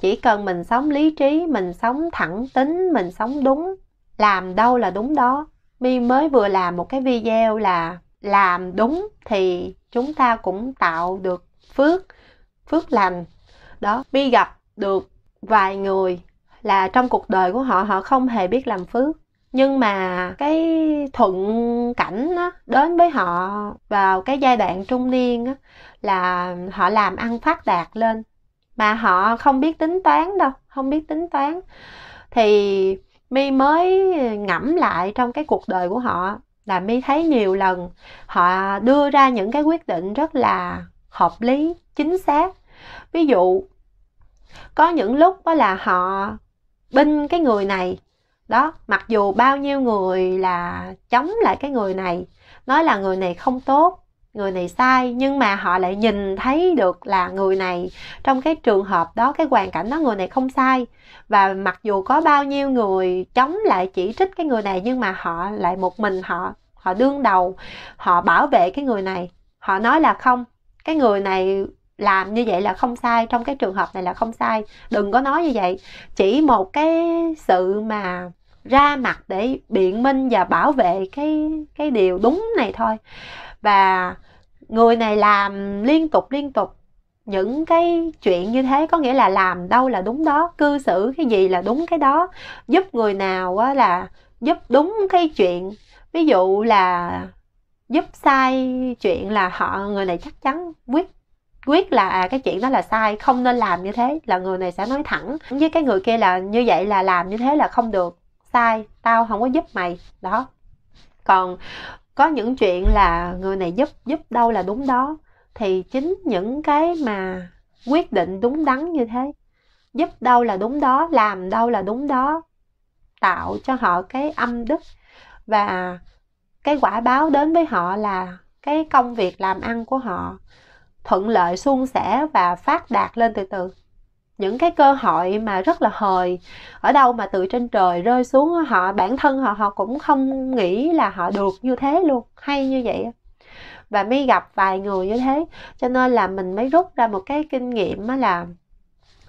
chỉ cần mình sống lý trí mình sống thẳng tính mình sống đúng làm đâu là đúng đó mi mới vừa làm một cái video là làm đúng thì chúng ta cũng tạo được phước phước lành đó mi gặp được vài người là trong cuộc đời của họ họ không hề biết làm phước nhưng mà cái thuận cảnh á, đến với họ vào cái giai đoạn trung niên á, là họ làm ăn phát đạt lên mà họ không biết tính toán đâu không biết tính toán thì mi mới ngẫm lại trong cái cuộc đời của họ là mi thấy nhiều lần họ đưa ra những cái quyết định rất là hợp lý chính xác ví dụ có những lúc đó là họ binh cái người này đó mặc dù bao nhiêu người là chống lại cái người này nói là người này không tốt người này sai nhưng mà họ lại nhìn thấy được là người này trong cái trường hợp đó cái hoàn cảnh đó người này không sai và mặc dù có bao nhiêu người chống lại chỉ trích cái người này nhưng mà họ lại một mình họ họ đương đầu họ bảo vệ cái người này họ nói là không cái người này làm như vậy là không sai trong cái trường hợp này là không sai đừng có nói như vậy chỉ một cái sự mà ra mặt để biện minh và bảo vệ cái cái điều đúng này thôi và người này làm liên tục liên tục những cái chuyện như thế có nghĩa là làm đâu là đúng đó cư xử cái gì là đúng cái đó giúp người nào là giúp đúng cái chuyện ví dụ là giúp sai chuyện là họ người này chắc chắn quyết quyết là à, cái chuyện đó là sai không nên làm như thế là người này sẽ nói thẳng với cái người kia là như vậy là làm như thế là không được sai tao không có giúp mày đó còn có những chuyện là người này giúp giúp đâu là đúng đó thì chính những cái mà quyết định đúng đắn như thế giúp đâu là đúng đó làm đâu là đúng đó tạo cho họ cái âm đức và cái quả báo đến với họ là cái công việc làm ăn của họ thuận lợi suôn sẻ và phát đạt lên từ từ những cái cơ hội mà rất là hời ở đâu mà từ trên trời rơi xuống họ bản thân họ họ cũng không nghĩ là họ được như thế luôn hay như vậy và mới gặp vài người như thế cho nên là mình mới rút ra một cái kinh nghiệm là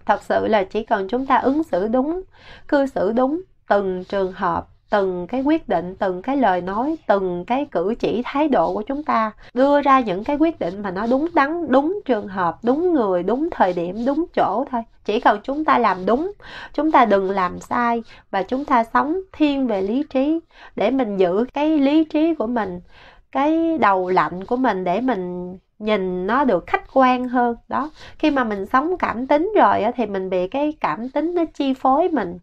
thật sự là chỉ cần chúng ta ứng xử đúng cư xử đúng từng trường hợp từng cái quyết định từng cái lời nói từng cái cử chỉ thái độ của chúng ta đưa ra những cái quyết định mà nó đúng đắn đúng trường hợp đúng người đúng thời điểm đúng chỗ thôi chỉ cần chúng ta làm đúng chúng ta đừng làm sai và chúng ta sống thiên về lý trí để mình giữ cái lý trí của mình cái đầu lạnh của mình để mình nhìn nó được khách quan hơn đó khi mà mình sống cảm tính rồi thì mình bị cái cảm tính nó chi phối mình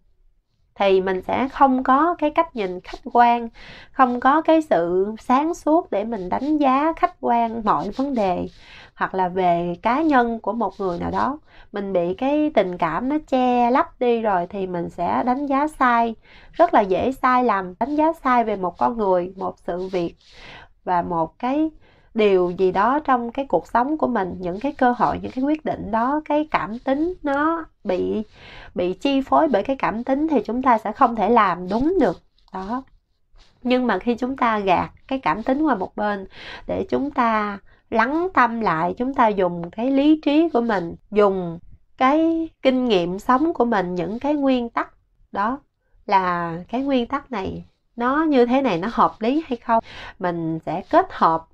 thì mình sẽ không có cái cách nhìn khách quan không có cái sự sáng suốt để mình đánh giá khách quan mọi vấn đề hoặc là về cá nhân của một người nào đó mình bị cái tình cảm nó che lấp đi rồi thì mình sẽ đánh giá sai rất là dễ sai lầm đánh giá sai về một con người một sự việc và một cái điều gì đó trong cái cuộc sống của mình những cái cơ hội những cái quyết định đó cái cảm tính nó bị bị chi phối bởi cái cảm tính thì chúng ta sẽ không thể làm đúng được đó nhưng mà khi chúng ta gạt cái cảm tính qua một bên để chúng ta lắng tâm lại chúng ta dùng cái lý trí của mình dùng cái kinh nghiệm sống của mình những cái nguyên tắc đó là cái nguyên tắc này nó như thế này nó hợp lý hay không mình sẽ kết hợp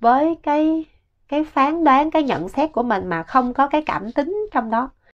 với cái cái phán đoán cái nhận xét của mình mà không có cái cảm tính trong đó